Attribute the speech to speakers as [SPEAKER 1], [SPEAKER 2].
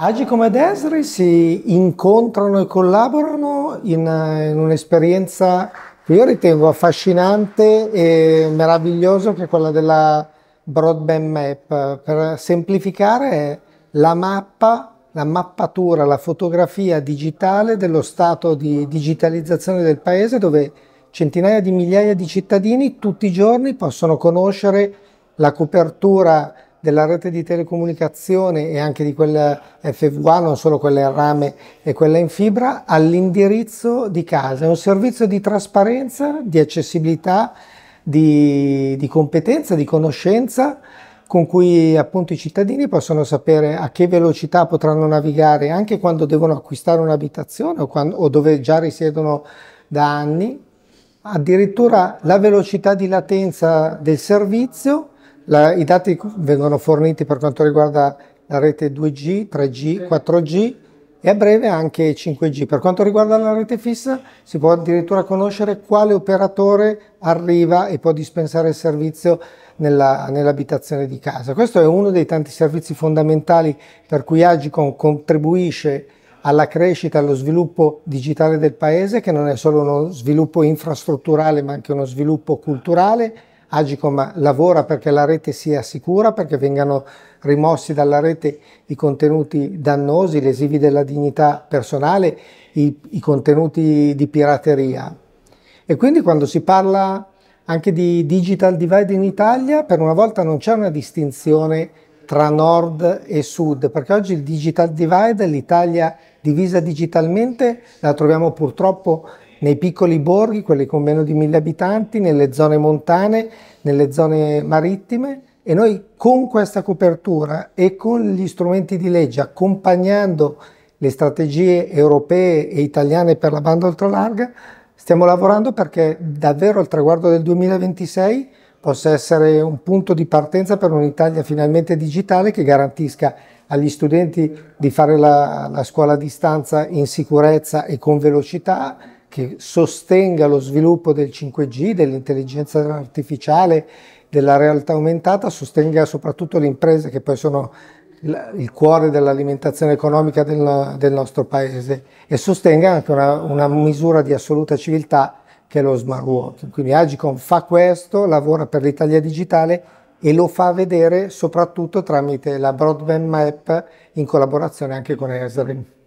[SPEAKER 1] Agicom ed Esri si incontrano e collaborano in, eh, in un'esperienza che io ritengo affascinante e meravigliosa, che è quella della Broadband Map. Per semplificare, la mappa, la mappatura, la fotografia digitale dello stato di digitalizzazione del paese, dove centinaia di migliaia di cittadini tutti i giorni possono conoscere la copertura della rete di telecomunicazione e anche di quella fv non solo quella in rame e quella in fibra, all'indirizzo di casa. È un servizio di trasparenza, di accessibilità, di, di competenza, di conoscenza con cui appunto i cittadini possono sapere a che velocità potranno navigare anche quando devono acquistare un'abitazione o, quando, o dove già risiedono da anni, addirittura la velocità di latenza del servizio la, I dati vengono forniti per quanto riguarda la rete 2G, 3G, 4G e a breve anche 5G. Per quanto riguarda la rete fissa si può addirittura conoscere quale operatore arriva e può dispensare il servizio nella, nell'abitazione di casa. Questo è uno dei tanti servizi fondamentali per cui Agicon contribuisce alla crescita, allo sviluppo digitale del paese, che non è solo uno sviluppo infrastrutturale ma anche uno sviluppo culturale Agicom lavora perché la rete sia sicura, perché vengano rimossi dalla rete i contenuti dannosi, lesivi della dignità personale, i, i contenuti di pirateria. E quindi quando si parla anche di digital divide in Italia, per una volta non c'è una distinzione tra nord e sud, perché oggi il digital divide, l'Italia divisa digitalmente, la troviamo purtroppo nei piccoli borghi, quelli con meno di mille abitanti, nelle zone montane, nelle zone marittime e noi con questa copertura e con gli strumenti di legge, accompagnando le strategie europee e italiane per la banda ultralarga, stiamo lavorando perché davvero il traguardo del 2026 possa essere un punto di partenza per un'Italia finalmente digitale che garantisca agli studenti di fare la, la, scuola a distanza in sicurezza e con velocità, che sostenga lo sviluppo del 5G, dell'intelligenza artificiale, della realtà aumentata, sostenga soprattutto le imprese che poi sono il cuore dell'alimentazione economica del, del, nostro paese e sostenga anche una, una misura di assoluta civiltà che è lo smart working. Quindi Agicom fa questo, lavora per l'Italia digitale e lo fa vedere soprattutto tramite la broadband map in collaborazione anche con Esri.